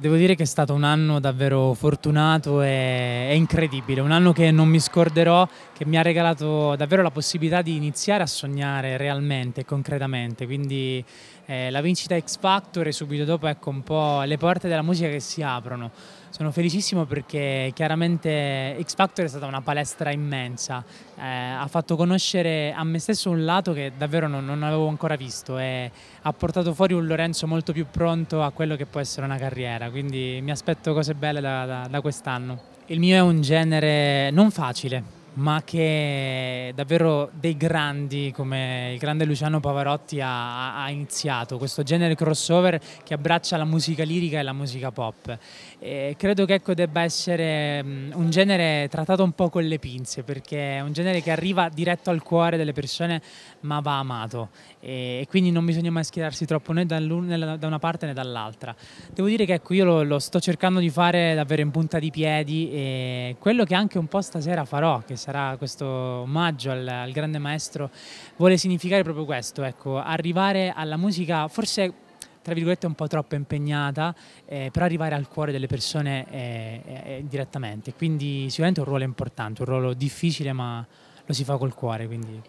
Devo dire che è stato un anno davvero fortunato e, incredibile, un anno che non mi scorderò, che mi ha regalato davvero la possibilità di iniziare a sognare realmente, concretamente, quindi eh, la vincita X Factor e subito dopo ecco un po' le porte della musica che si aprono. Sono felicissimo perché chiaramente X Factor è stata una palestra immensa, eh, ha fatto conoscere a me stesso un lato che davvero non, non avevo ancora visto e ha portato fuori un Lorenzo molto più pronto a quello che può essere una carriera quindi mi aspetto cose belle da, da, da quest'anno. Il mio è un genere non facile, ma che davvero dei grandi come il grande Luciano Pavarotti ha, ha, iniziato, questo genere crossover che abbraccia la musica lirica e la musica pop. E credo che ecco debba essere mm, un genere trattato un po' con le pinze, perché è un genere che arriva diretto al cuore delle persone, ma va amato e, quindi non bisogna mai schierarsi troppo né, da una parte né dall'altra. Devo dire che ecco, io lo, lo, sto cercando di fare davvero in punta di piedi e quello che anche un po' stasera farò, che sarà questo omaggio al, al grande maestro, vuole significare proprio questo, ecco, arrivare alla musica forse tra virgolette un po' troppo impegnata eh, per arrivare al cuore delle persone eh, eh, eh, direttamente. Quindi sicuramente un ruolo importante, un ruolo difficile ma lo si fa col cuore. Quindi.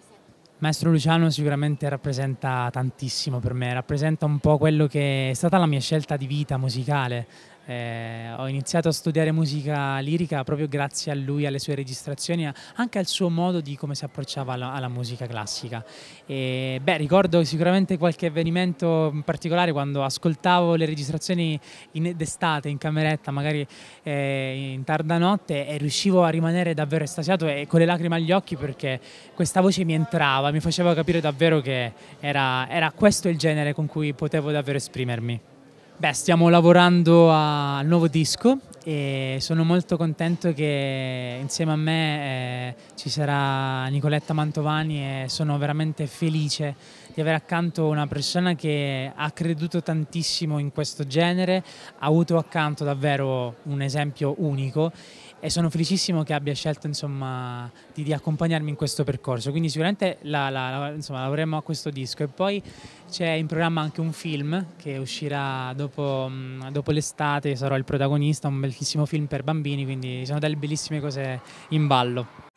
Maestro Luciano sicuramente rappresenta tantissimo per me, rappresenta un po' quello che è stata la mia scelta di vita musicale. Eh, ho iniziato a studiare musica lirica proprio grazie a lui, alle sue registrazioni, anche al suo modo di come si approcciava alla, alla musica classica. E, beh, ricordo sicuramente qualche avvenimento in particolare quando ascoltavo le registrazioni d'estate in cameretta, magari eh, in tarda notte, e riuscivo a rimanere davvero estasiato e con le lacrime agli occhi perché questa voce mi entrava, mi faceva capire davvero che era, era questo il genere con cui potevo davvero esprimermi. Beh, stiamo lavorando al nuovo disco e sono molto contento che insieme a me eh, ci sarà Nicoletta Mantovani e sono veramente felice di avere accanto una persona che ha creduto tantissimo in questo genere, ha avuto accanto davvero un esempio unico e sono felicissimo che abbia scelto insomma, di, di, accompagnarmi in questo percorso. Quindi sicuramente la, la, la, insomma, lavoreremo a questo disco e poi c'è in programma anche un film che uscirà dopo, dopo l'estate, sarò il protagonista, un bellissimo film per bambini, quindi sono delle bellissime cose in ballo.